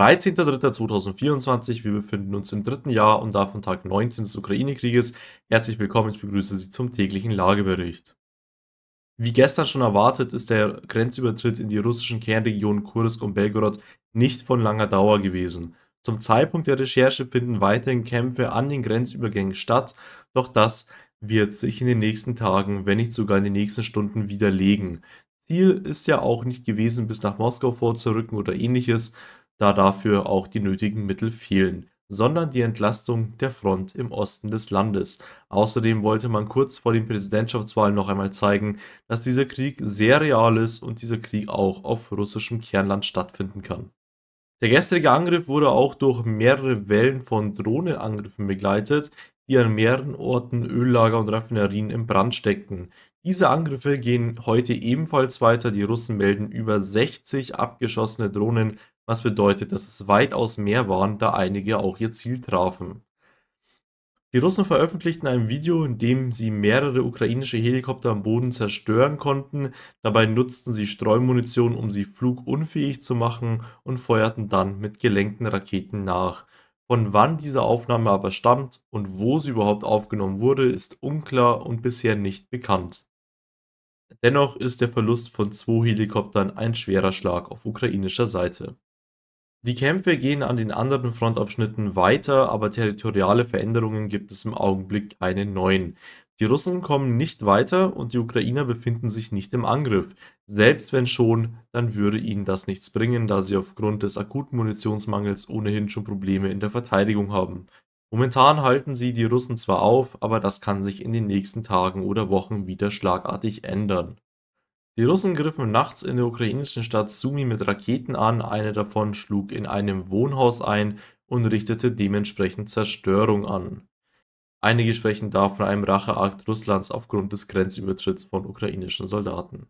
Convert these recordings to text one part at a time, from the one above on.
13.03.2024, wir befinden uns im dritten Jahr und davon Tag 19 des Ukraine-Krieges. Herzlich willkommen, ich begrüße Sie zum täglichen Lagebericht. Wie gestern schon erwartet, ist der Grenzübertritt in die russischen Kernregionen Kursk und Belgorod nicht von langer Dauer gewesen. Zum Zeitpunkt der Recherche finden weiterhin Kämpfe an den Grenzübergängen statt, doch das wird sich in den nächsten Tagen, wenn nicht sogar in den nächsten Stunden widerlegen. Ziel ist ja auch nicht gewesen, bis nach Moskau vorzurücken oder ähnliches, da dafür auch die nötigen Mittel fehlen, sondern die Entlastung der Front im Osten des Landes. Außerdem wollte man kurz vor den Präsidentschaftswahlen noch einmal zeigen, dass dieser Krieg sehr real ist und dieser Krieg auch auf russischem Kernland stattfinden kann. Der gestrige Angriff wurde auch durch mehrere Wellen von Drohnenangriffen begleitet, die an mehreren Orten Öllager und Raffinerien in Brand steckten. Diese Angriffe gehen heute ebenfalls weiter. Die Russen melden über 60 abgeschossene Drohnen was bedeutet, dass es weitaus mehr waren, da einige auch ihr Ziel trafen. Die Russen veröffentlichten ein Video, in dem sie mehrere ukrainische Helikopter am Boden zerstören konnten. Dabei nutzten sie Streumunition, um sie flugunfähig zu machen und feuerten dann mit gelenkten Raketen nach. Von wann diese Aufnahme aber stammt und wo sie überhaupt aufgenommen wurde, ist unklar und bisher nicht bekannt. Dennoch ist der Verlust von zwei Helikoptern ein schwerer Schlag auf ukrainischer Seite. Die Kämpfe gehen an den anderen Frontabschnitten weiter, aber territoriale Veränderungen gibt es im Augenblick keine neuen. Die Russen kommen nicht weiter und die Ukrainer befinden sich nicht im Angriff. Selbst wenn schon, dann würde ihnen das nichts bringen, da sie aufgrund des akuten Munitionsmangels ohnehin schon Probleme in der Verteidigung haben. Momentan halten sie die Russen zwar auf, aber das kann sich in den nächsten Tagen oder Wochen wieder schlagartig ändern. Die Russen griffen nachts in der ukrainischen Stadt Sumi mit Raketen an, eine davon schlug in einem Wohnhaus ein und richtete dementsprechend Zerstörung an. Einige sprechen da von einem Racheakt Russlands aufgrund des Grenzübertritts von ukrainischen Soldaten.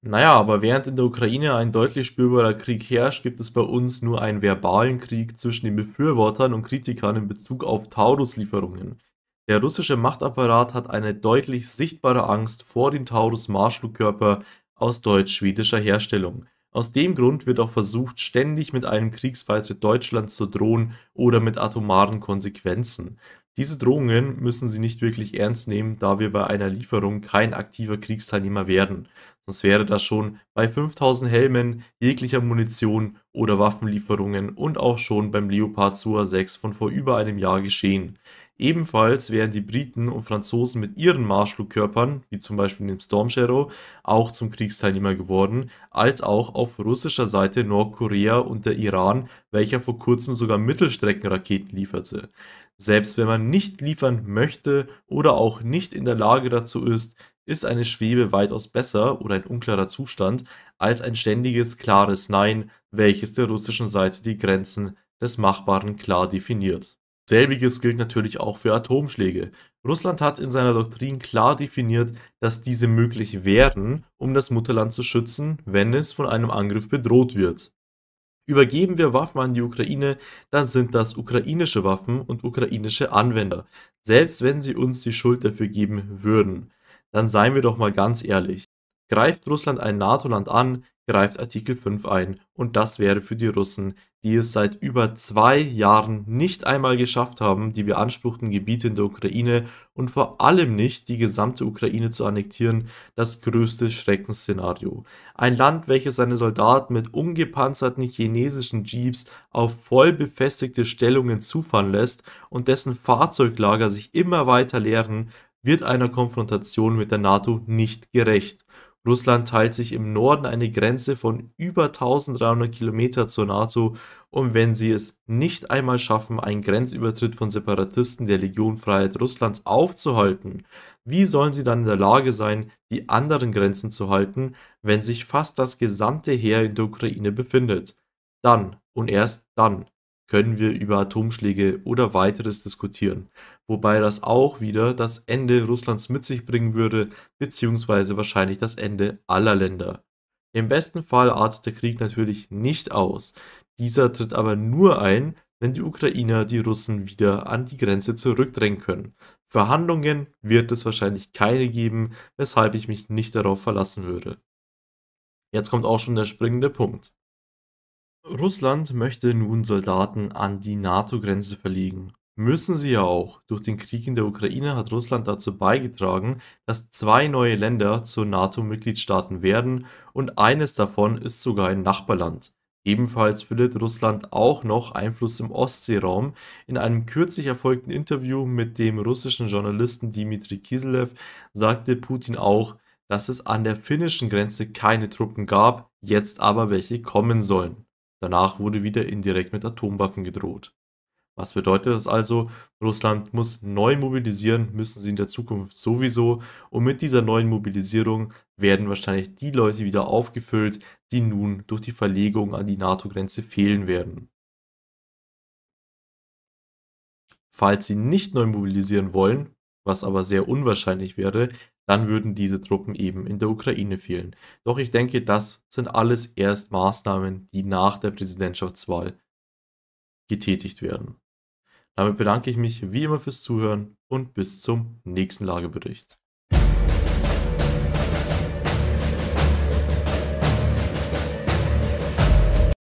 Naja, aber während in der Ukraine ein deutlich spürbarer Krieg herrscht, gibt es bei uns nur einen verbalen Krieg zwischen den Befürwortern und Kritikern in Bezug auf Taurus-Lieferungen. Der russische Machtapparat hat eine deutlich sichtbare Angst vor dem Taurus-Marschflugkörper, aus deutsch-schwedischer Herstellung. Aus dem Grund wird auch versucht, ständig mit einem Kriegsbeitritt Deutschlands zu drohen oder mit atomaren Konsequenzen. Diese Drohungen müssen Sie nicht wirklich ernst nehmen, da wir bei einer Lieferung kein aktiver Kriegsteilnehmer werden. Sonst wäre das schon bei 5000 Helmen, jeglicher Munition oder Waffenlieferungen und auch schon beim Leopard Sua 6 von vor über einem Jahr geschehen. Ebenfalls wären die Briten und Franzosen mit ihren Marschflugkörpern, wie zum Beispiel dem Storm Shadow, auch zum Kriegsteilnehmer geworden, als auch auf russischer Seite Nordkorea und der Iran, welcher vor kurzem sogar Mittelstreckenraketen lieferte. Selbst wenn man nicht liefern möchte oder auch nicht in der Lage dazu ist, ist eine Schwebe weitaus besser oder ein unklarer Zustand als ein ständiges klares Nein, welches der russischen Seite die Grenzen des Machbaren klar definiert. Selbiges gilt natürlich auch für Atomschläge. Russland hat in seiner Doktrin klar definiert, dass diese möglich wären, um das Mutterland zu schützen, wenn es von einem Angriff bedroht wird. Übergeben wir Waffen an die Ukraine, dann sind das ukrainische Waffen und ukrainische Anwender, selbst wenn sie uns die Schuld dafür geben würden. Dann seien wir doch mal ganz ehrlich. Greift Russland ein NATO-Land an, greift Artikel 5 ein und das wäre für die Russen die es seit über zwei Jahren nicht einmal geschafft haben, die beanspruchten Gebiete in der Ukraine und vor allem nicht die gesamte Ukraine zu annektieren, das größte Schreckensszenario. Ein Land, welches seine Soldaten mit ungepanzerten chinesischen Jeeps auf voll befestigte Stellungen zufahren lässt und dessen Fahrzeuglager sich immer weiter leeren, wird einer Konfrontation mit der NATO nicht gerecht. Russland teilt sich im Norden eine Grenze von über 1300 Kilometer zur NATO und wenn sie es nicht einmal schaffen, einen Grenzübertritt von Separatisten der Legion Freiheit Russlands aufzuhalten, wie sollen sie dann in der Lage sein, die anderen Grenzen zu halten, wenn sich fast das gesamte Heer in der Ukraine befindet? Dann und erst dann können wir über Atomschläge oder weiteres diskutieren, wobei das auch wieder das Ende Russlands mit sich bringen würde, beziehungsweise wahrscheinlich das Ende aller Länder. Im besten Fall artet der Krieg natürlich nicht aus, dieser tritt aber nur ein, wenn die Ukrainer die Russen wieder an die Grenze zurückdrängen können. Verhandlungen wird es wahrscheinlich keine geben, weshalb ich mich nicht darauf verlassen würde. Jetzt kommt auch schon der springende Punkt. Russland möchte nun Soldaten an die NATO-Grenze verlegen. Müssen sie ja auch. Durch den Krieg in der Ukraine hat Russland dazu beigetragen, dass zwei neue Länder zu NATO-Mitgliedstaaten werden und eines davon ist sogar ein Nachbarland. Ebenfalls findet Russland auch noch Einfluss im Ostseeraum. In einem kürzlich erfolgten Interview mit dem russischen Journalisten Dmitri Kiselev sagte Putin auch, dass es an der finnischen Grenze keine Truppen gab, jetzt aber welche kommen sollen. Danach wurde wieder indirekt mit Atomwaffen gedroht. Was bedeutet das also? Russland muss neu mobilisieren, müssen sie in der Zukunft sowieso. Und mit dieser neuen Mobilisierung werden wahrscheinlich die Leute wieder aufgefüllt, die nun durch die Verlegung an die NATO-Grenze fehlen werden. Falls sie nicht neu mobilisieren wollen, was aber sehr unwahrscheinlich wäre, dann würden diese Truppen eben in der Ukraine fehlen. Doch ich denke, das sind alles erst Maßnahmen, die nach der Präsidentschaftswahl getätigt werden. Damit bedanke ich mich wie immer fürs Zuhören und bis zum nächsten Lagebericht.